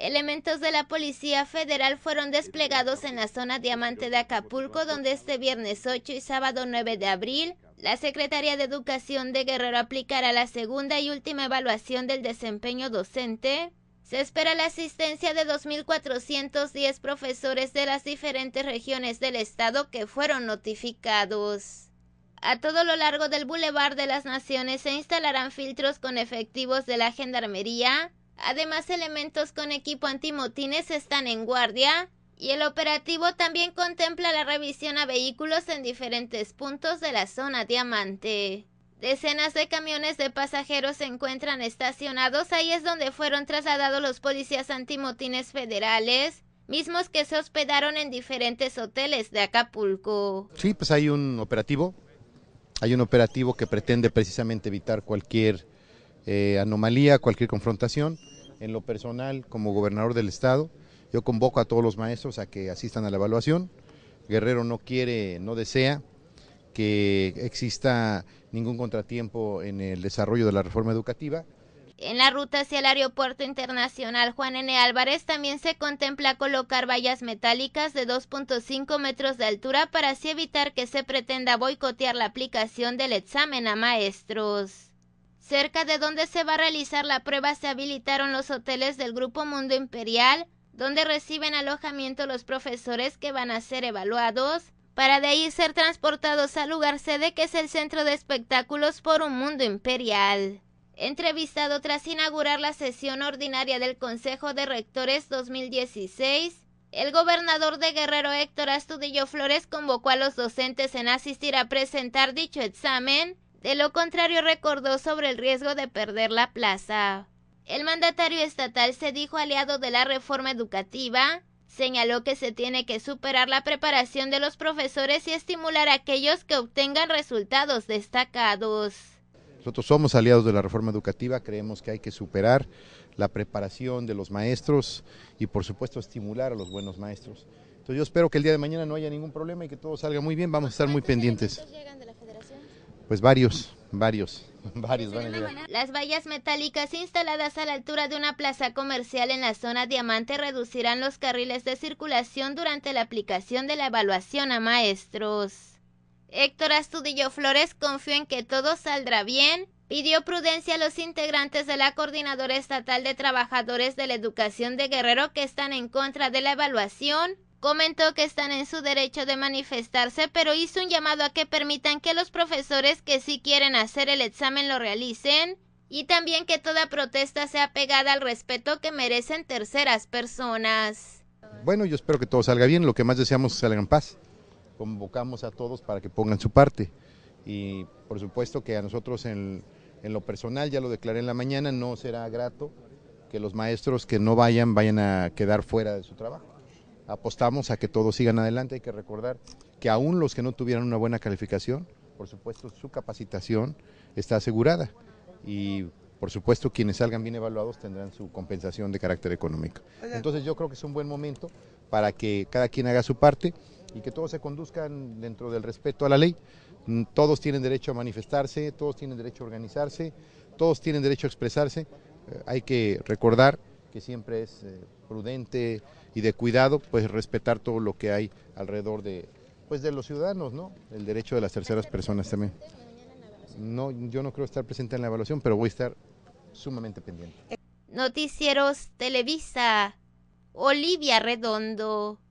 Elementos de la Policía Federal fueron desplegados en la zona Diamante de Acapulco, donde este viernes 8 y sábado 9 de abril, la Secretaría de Educación de Guerrero aplicará la segunda y última evaluación del desempeño docente. Se espera la asistencia de 2.410 profesores de las diferentes regiones del estado que fueron notificados. A todo lo largo del Boulevard de las Naciones se instalarán filtros con efectivos de la Gendarmería, Además, elementos con equipo antimotines están en guardia y el operativo también contempla la revisión a vehículos en diferentes puntos de la zona diamante. Decenas de camiones de pasajeros se encuentran estacionados, ahí es donde fueron trasladados los policías antimotines federales, mismos que se hospedaron en diferentes hoteles de Acapulco. Sí, pues hay un operativo, hay un operativo que pretende precisamente evitar cualquier eh, anomalía, cualquier confrontación. En lo personal, como gobernador del estado, yo convoco a todos los maestros a que asistan a la evaluación. Guerrero no quiere, no desea que exista ningún contratiempo en el desarrollo de la reforma educativa. En la ruta hacia el Aeropuerto Internacional Juan N. Álvarez también se contempla colocar vallas metálicas de 2.5 metros de altura para así evitar que se pretenda boicotear la aplicación del examen a maestros. Cerca de donde se va a realizar la prueba se habilitaron los hoteles del Grupo Mundo Imperial, donde reciben alojamiento los profesores que van a ser evaluados, para de ahí ser transportados al lugar sede que es el Centro de Espectáculos por un Mundo Imperial. Entrevistado tras inaugurar la sesión ordinaria del Consejo de Rectores 2016, el gobernador de Guerrero Héctor Astudillo Flores convocó a los docentes en asistir a presentar dicho examen de lo contrario, recordó sobre el riesgo de perder la plaza. El mandatario estatal se dijo aliado de la reforma educativa, señaló que se tiene que superar la preparación de los profesores y estimular a aquellos que obtengan resultados destacados. Nosotros somos aliados de la reforma educativa, creemos que hay que superar la preparación de los maestros y por supuesto estimular a los buenos maestros. Entonces yo espero que el día de mañana no haya ningún problema y que todo salga muy bien, vamos a estar muy pendientes pues varios, varios. Varios van Las vallas metálicas instaladas a la altura de una plaza comercial en la zona Diamante reducirán los carriles de circulación durante la aplicación de la evaluación a maestros. Héctor Astudillo Flores confió en que todo saldrá bien. Pidió prudencia a los integrantes de la Coordinadora Estatal de Trabajadores de la Educación de Guerrero que están en contra de la evaluación Comentó que están en su derecho de manifestarse, pero hizo un llamado a que permitan que los profesores que sí quieren hacer el examen lo realicen y también que toda protesta sea pegada al respeto que merecen terceras personas. Bueno, yo espero que todo salga bien, lo que más deseamos es que salga en paz. Convocamos a todos para que pongan su parte y por supuesto que a nosotros en, en lo personal, ya lo declaré en la mañana, no será grato que los maestros que no vayan vayan a quedar fuera de su trabajo apostamos a que todos sigan adelante. Hay que recordar que aún los que no tuvieran una buena calificación, por supuesto su capacitación está asegurada y por supuesto quienes salgan bien evaluados tendrán su compensación de carácter económico. Entonces yo creo que es un buen momento para que cada quien haga su parte y que todos se conduzcan dentro del respeto a la ley. Mm, todos tienen derecho a manifestarse, todos tienen derecho a organizarse, todos tienen derecho a expresarse. Eh, hay que recordar que siempre es eh, prudente y de cuidado, pues respetar todo lo que hay alrededor de, pues, de los ciudadanos, ¿no? El derecho de las terceras personas también. No, yo no creo estar presente en la evaluación, pero voy a estar sumamente pendiente. Noticieros Televisa, Olivia Redondo.